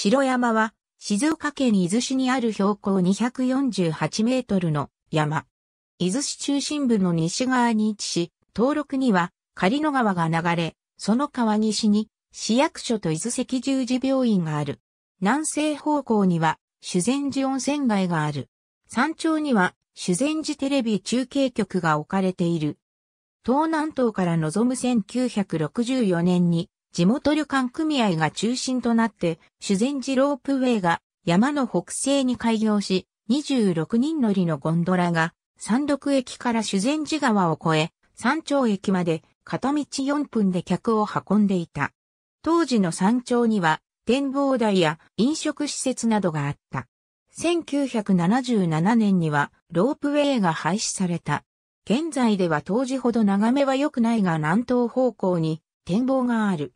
城山は、静岡県伊豆市にある標高248メートルの山。伊豆市中心部の西側に位置し、登録には、狩野川が流れ、その川西に、市役所と伊豆赤十字病院がある。南西方向には、修善寺温泉街がある。山頂には、修善寺テレビ中継局が置かれている。東南東から望む1964年に、地元旅館組合が中心となって、修善寺ロープウェイが山の北西に開業し、26人乗りのゴンドラが、山麓駅から修善寺川を越え、山頂駅まで片道4分で客を運んでいた。当時の山頂には展望台や飲食施設などがあった。1977年にはロープウェイが廃止された。現在では当時ほど眺めは良くないが南東方向に展望がある。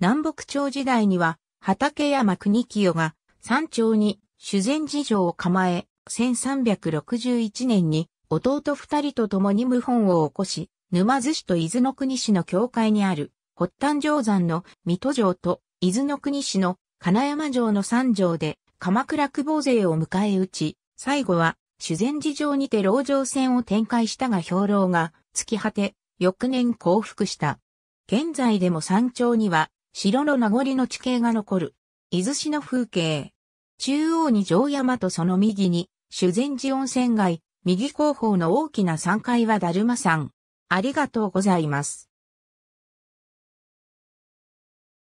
南北朝時代には、畠山国清が山頂に修善寺城を構え、1361年に弟二人と共に謀反を起こし、沼津市と伊豆の国市の境界にある、発端定山の水戸城と伊豆の国市の金山城の三城で鎌倉久保勢を迎え撃ち、最後は修善寺城にて牢城戦を展開したが兵糧が突き果て、翌年降伏した。現在でも山頂には城の名残の地形が残る、伊豆市の風景。中央に城山とその右に、修善寺温泉街、右後方の大きな3階はだるま山。ありがとうございます。